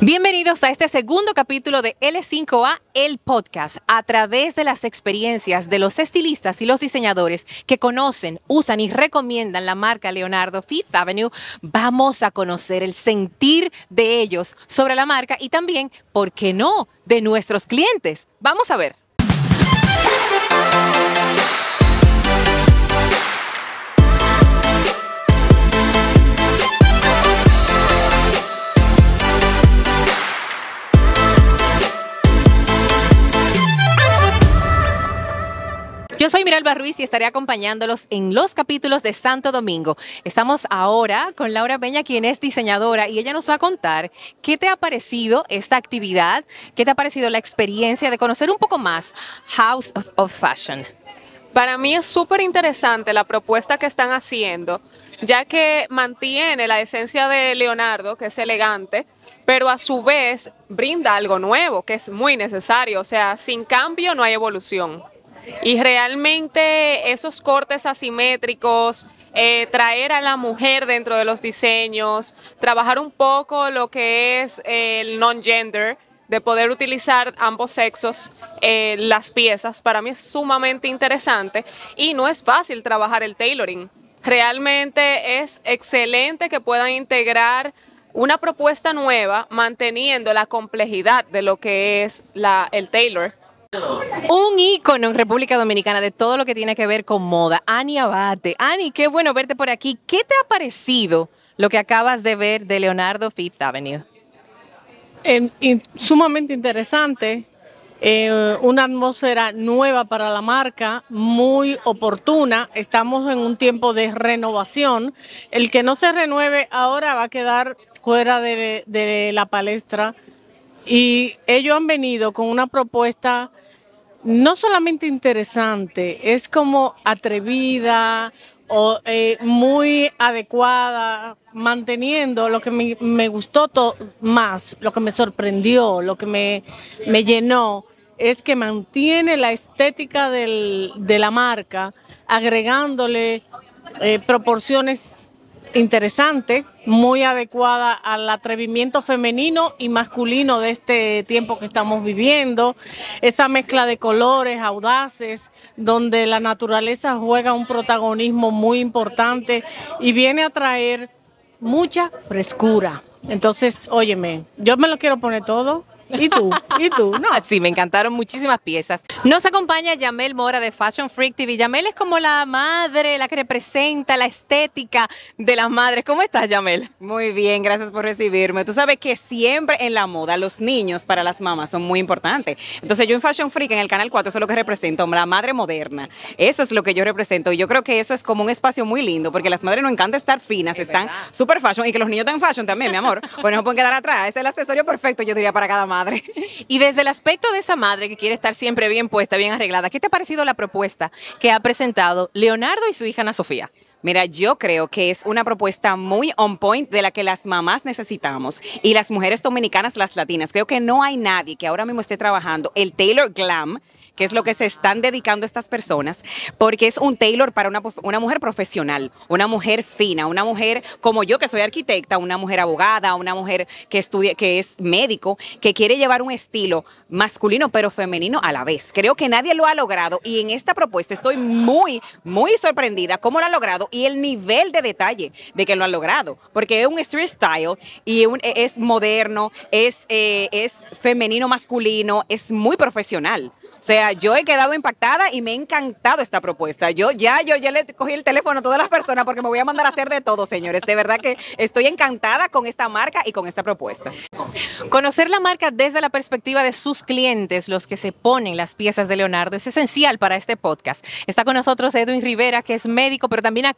Bienvenidos a este segundo capítulo de L5A, el podcast, a través de las experiencias de los estilistas y los diseñadores que conocen, usan y recomiendan la marca Leonardo Fifth Avenue. Vamos a conocer el sentir de ellos sobre la marca y también, ¿por qué no?, de nuestros clientes. Vamos a ver. soy Miralba Ruiz y estaré acompañándolos en los capítulos de Santo Domingo. Estamos ahora con Laura Peña, quien es diseñadora, y ella nos va a contar qué te ha parecido esta actividad, qué te ha parecido la experiencia de conocer un poco más House of, of Fashion. Para mí es súper interesante la propuesta que están haciendo, ya que mantiene la esencia de Leonardo, que es elegante, pero a su vez brinda algo nuevo, que es muy necesario. O sea, sin cambio no hay evolución. Y realmente esos cortes asimétricos, eh, traer a la mujer dentro de los diseños, trabajar un poco lo que es el non-gender, de poder utilizar ambos sexos eh, las piezas, para mí es sumamente interesante y no es fácil trabajar el tailoring. Realmente es excelente que puedan integrar una propuesta nueva manteniendo la complejidad de lo que es el tailor. Un ícono en República Dominicana de todo lo que tiene que ver con moda, Ani Abate. Ani, qué bueno verte por aquí. ¿Qué te ha parecido lo que acabas de ver de Leonardo Fifth Avenue? sumamente interesante, eh, una atmósfera nueva para la marca, muy oportuna. Estamos en un tiempo de renovación. El que no se renueve ahora va a quedar fuera de, de la palestra y ellos han venido con una propuesta no solamente interesante, es como atrevida o eh, muy adecuada, manteniendo lo que me, gustó más, lo que me sorprendió, lo que me, llenó, es que mantiene la estética de la marca, agregándole eh, proporciones interesante, muy adecuada al atrevimiento femenino y masculino de este tiempo que estamos viviendo, esa mezcla de colores audaces, donde la naturaleza juega un protagonismo muy importante y viene a traer mucha frescura. Entonces, óyeme, yo me lo quiero poner todo, ¿Y tú? ¿Y tú? No. Sí, me encantaron muchísimas piezas. Nos acompaña Yamel Mora de Fashion Freak TV. Yamel es como la madre, la que representa la estética de las madres. ¿Cómo estás, Yamel? Muy bien, gracias por recibirme. Tú sabes que siempre en la moda los niños para las mamás son muy importantes. Entonces yo en Fashion Freak, en el Canal 4, eso es lo que represento, la madre moderna. Eso es lo que yo represento. Y yo creo que eso es como un espacio muy lindo, porque las madres nos encanta estar finas, están súper fashion, y que los niños están fashion también, mi amor. Pues no pueden quedar atrás. Es el accesorio perfecto, yo diría, para cada madre. Y desde el aspecto de esa madre que quiere estar siempre bien puesta, bien arreglada, ¿qué te ha parecido la propuesta que ha presentado Leonardo y su hija Ana Sofía? Mira, yo creo que es una propuesta muy on point de la que las mamás necesitamos y las mujeres dominicanas, las latinas. Creo que no hay nadie que ahora mismo esté trabajando el Taylor Glam, que es lo que se están dedicando estas personas, porque es un Taylor para una, mujer profesional, una mujer fina, una mujer como yo que soy arquitecta, una mujer abogada, una mujer que estudia, que es médico, que quiere llevar un estilo masculino pero femenino a la vez. Creo que nadie lo ha logrado y en esta propuesta estoy muy, muy sorprendida cómo lo ha logrado y el nivel de detalle de que lo han logrado, porque es un street style y e, es moderno, es, eh, es femenino, masculino, es muy profesional. O sea, yo he quedado impactada y me ha encantado esta propuesta. Yo ya, yo ya le cogí el teléfono a todas las personas porque me voy a mandar a hacer de todo, señores. De verdad que estoy encantada con esta marca y con esta propuesta. Conocer la marca desde la perspectiva de sus clientes, los que se ponen las piezas de Leonardo, es esencial para este podcast. Está con nosotros Edwin Rivera, que es médico, pero también ha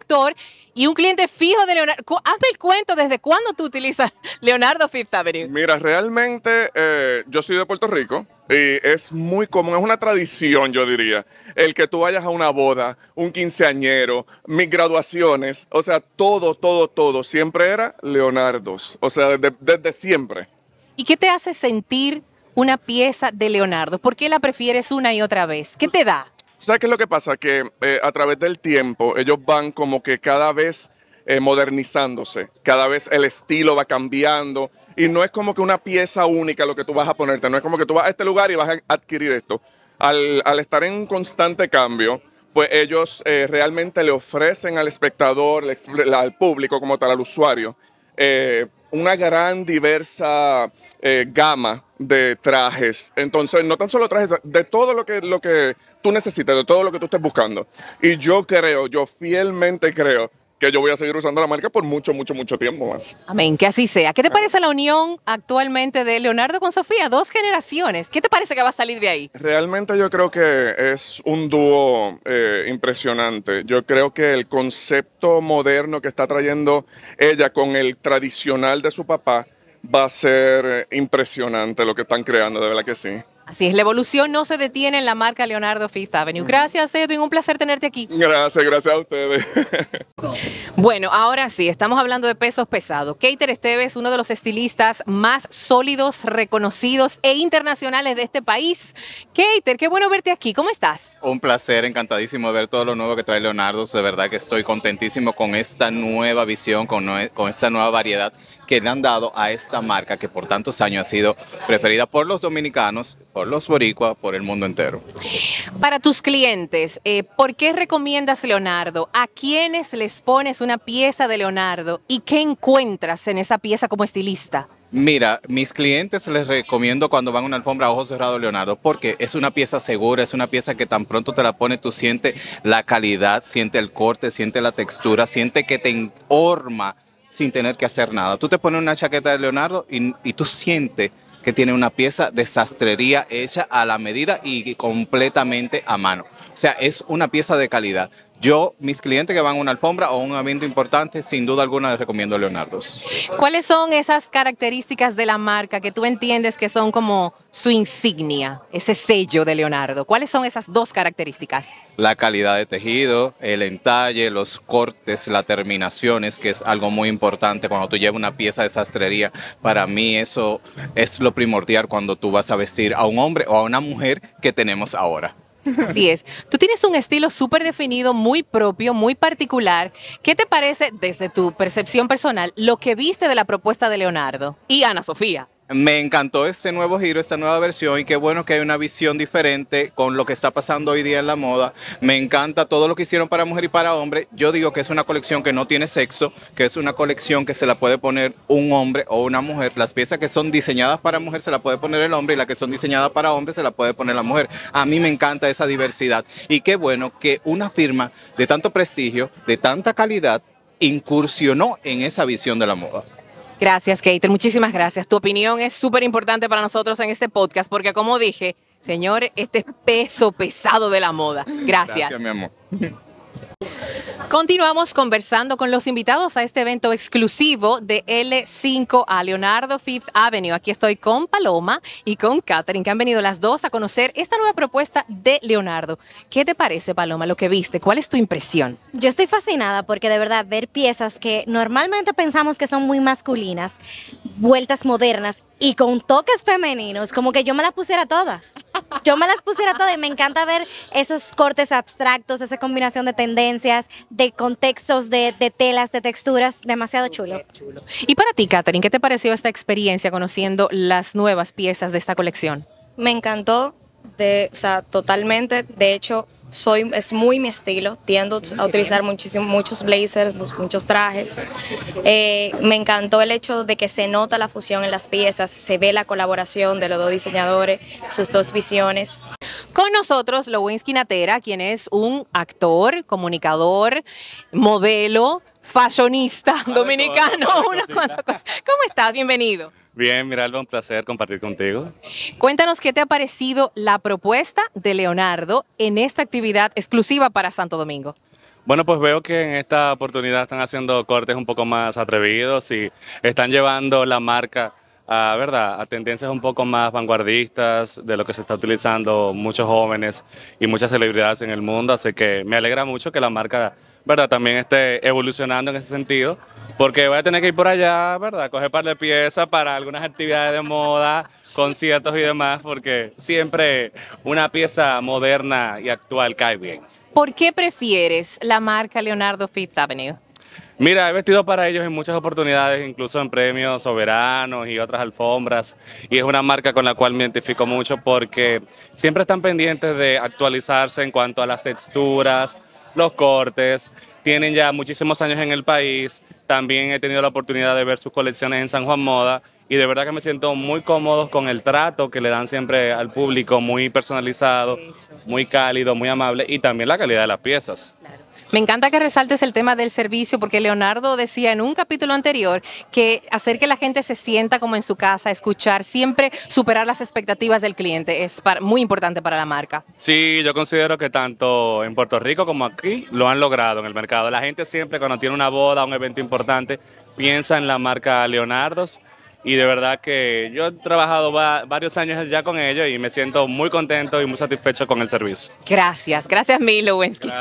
y un cliente fijo de Leonardo. Hazme el cuento, ¿desde cuándo tú utilizas Leonardo Fifth Avenue? Mira, realmente eh, yo soy de Puerto Rico y es muy común, es una tradición, yo diría, el que tú vayas a una boda, un quinceañero, mis graduaciones, o sea, todo, todo, todo, siempre era Leonardo's, o sea, desde, desde siempre. ¿Y qué te hace sentir una pieza de Leonardo? ¿Por qué la prefieres una y otra vez? ¿Qué te da? ¿Sabes qué es lo que pasa? Que eh, a través del tiempo ellos van como que cada vez eh, modernizándose, cada vez el estilo va cambiando y no es como que una pieza única lo que tú vas a ponerte, no es como que tú vas a este lugar y vas a adquirir esto. Al, estar en constante cambio, pues ellos eh, realmente le ofrecen al espectador, al público como tal, al usuario, una gran diversa gama de trajes. Entonces, no tan solo trajes, de todo lo que, lo que tú necesitas, de todo lo que tú estés buscando. Y yo creo, yo fielmente creo que yo voy a seguir usando la marca por mucho, mucho, mucho tiempo más. Amén, que así sea. ¿Qué te ah. parece la unión actualmente de Leonardo con Sofía? Dos generaciones. ¿Qué te parece que va a salir de ahí? Realmente yo creo que es un dúo eh, impresionante. Yo creo que el concepto moderno que está trayendo ella con el tradicional de su papá va a ser eh, impresionante lo que están creando, de verdad que sí. Así es, la evolución no se detiene en la marca Leonardo Fifth Avenue. Gracias, Edwin, un placer tenerte aquí. Gracias, gracias a ustedes. Bueno, ahora sí, estamos hablando de pesos pesados. Keiter Esteves, uno de los estilistas más sólidos, reconocidos e internacionales de este país. Keiter, qué bueno verte aquí, ¿cómo estás? Un placer, encantadísimo de ver todo lo nuevo que trae Leonardo. De verdad que estoy contentísimo con esta nueva visión, con esta nueva variedad que le han dado a esta marca que por tantos años ha sido preferida por los dominicanos, por los boricua, por el mundo entero. Para tus clientes, eh, ¿por qué recomiendas Leonardo? ¿A quiénes les pones una pieza de Leonardo y qué encuentras en esa pieza como estilista? Mira, mis clientes les recomiendo cuando van a una alfombra a ojos cerrados, Leonardo, porque es una pieza segura, es una pieza que tan pronto te la pone, tú sientes la calidad, siente el corte, siente la textura, siente que te enorma sin tener que hacer nada. Tú te pones una chaqueta de Leonardo y, tú sientes que tiene una pieza de sastrería hecha a la medida y completamente a mano. O sea, es una pieza de calidad. Yo, mis clientes que van a una alfombra o un evento importante, sin duda alguna les recomiendo Leonardo's. ¿Cuáles son esas características de la marca que tú entiendes que son como su insignia, ese sello de Leonardo? ¿Cuáles son esas dos características? La calidad de tejido, el entalle, los cortes, las terminaciones, que es algo muy importante cuando tú llevas una pieza de sastrería. Para mí eso es lo primordial cuando tú vas a vestir a un hombre o a una mujer que tenemos ahora. Así es. Tú tienes un estilo súper definido, muy propio, muy particular. ¿Qué te parece, desde tu percepción personal, lo que viste de la propuesta de Leonardo y Ana Sofía? Me encantó este nuevo giro, esta nueva versión y qué bueno que hay una visión diferente con lo que está pasando hoy día en la moda. Me encanta todo lo que hicieron para mujer y para hombre. Yo digo que es una colección que no tiene sexo, que es una colección que se la puede poner un hombre o una mujer. Las piezas que son diseñadas para mujer se la puede poner el hombre y las que son diseñadas para hombre se la puede poner la mujer. A mí me encanta esa diversidad y qué bueno que una firma de tanto prestigio, de tanta calidad, incursionó en esa visión de la moda. Gracias, Keitel. Muchísimas gracias. Tu opinión es súper importante para nosotros en este podcast porque, como dije, señor, este es peso pesado de la moda. Gracias. Gracias, mi amor. Continuamos conversando con los invitados a este evento exclusivo de L5 a Leonardo Fifth Avenue. Aquí estoy con Paloma y con Catherine, que han venido las dos a conocer esta nueva propuesta de Leonardo. ¿Qué te parece, Paloma, lo que viste? ¿Cuál es tu impresión? Yo estoy fascinada porque de verdad ver piezas que normalmente pensamos que son muy masculinas, vueltas modernas y con toques femeninos, como que yo me las pusiera todas. Yo me las pusiera todas y me encanta ver esos cortes abstractos, esa combinación de tendencias, de contextos, de, telas, de texturas, demasiado chulo. Y para ti, Katherine, ¿qué te pareció esta experiencia conociendo las nuevas piezas de esta colección? Me encantó, de, o sea, totalmente. De hecho, soy, es muy mi estilo, tiendo a utilizar muchísimo, muchos blazers, muchos trajes. Eh, me encantó el hecho de que se nota la fusión en las piezas, se ve la colaboración de los dos diseñadores, sus dos visiones. Con nosotros Lowins Natera, quien es un actor, comunicador, modelo, fashionista dominicano, unas cuantas cosas. ¿Cómo estás? Bienvenido. Bien, Miralba, un placer compartir contigo. Cuéntanos qué te ha parecido la propuesta de Leonardo en esta actividad exclusiva para Santo Domingo. Bueno, pues veo que en esta oportunidad están haciendo cortes un poco más atrevidos y están llevando la marca a, ¿verdad? a tendencias un poco más vanguardistas de lo que se está utilizando muchos jóvenes y muchas celebridades en el mundo. Así que me alegra mucho que la marca ¿verdad? También esté evolucionando en ese sentido, porque voy a tener que ir por allá, ¿verdad? Coger par de piezas para algunas actividades de moda, conciertos y demás, porque siempre una pieza moderna y actual cae bien. ¿Por qué prefieres la marca Leonardo Fifth Avenue? Mira, he vestido para ellos en muchas oportunidades, incluso en premios soberanos y otras alfombras. Y es una marca con la cual me identifico mucho porque siempre están pendientes de actualizarse en cuanto a las texturas, los cortes, tienen ya muchísimos años en el país, también he tenido la oportunidad de ver sus colecciones en San Juan Moda y de verdad que me siento muy cómodo con el trato que le dan siempre al público, muy personalizado, muy cálido, muy amable y también la calidad de las piezas. Me encanta que resaltes el tema del servicio, porque Leonardo decía en un capítulo anterior que hacer que la gente se sienta como en su casa, escuchar, siempre superar las expectativas del cliente es muy importante para la marca. Sí, yo considero que tanto en Puerto Rico como aquí lo han logrado en el mercado. La gente siempre cuando tiene una boda, un evento importante, piensa en la marca Leonardo's y de verdad que yo he trabajado varios años ya con ellos y me siento muy contento y muy satisfecho con el servicio. Gracias, gracias Milo Gracias.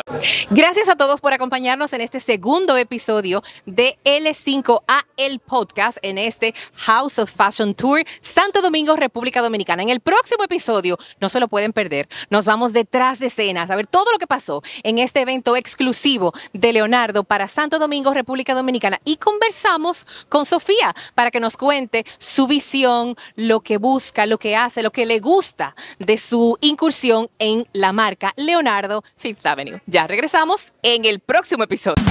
gracias. a todos por acompañarnos en este segundo episodio de L5A, el podcast en este House of Fashion Tour Santo Domingo, República Dominicana. En el próximo episodio, no se lo pueden perder, nos vamos detrás de escenas a ver todo lo que pasó en este evento exclusivo de Leonardo para Santo Domingo, República Dominicana y conversamos con Sofía para que nos cuente su visión, lo que busca, lo que hace, lo que le gusta de su incursión en la marca Leonardo Fifth Avenue. Ya regresamos en el próximo episodio.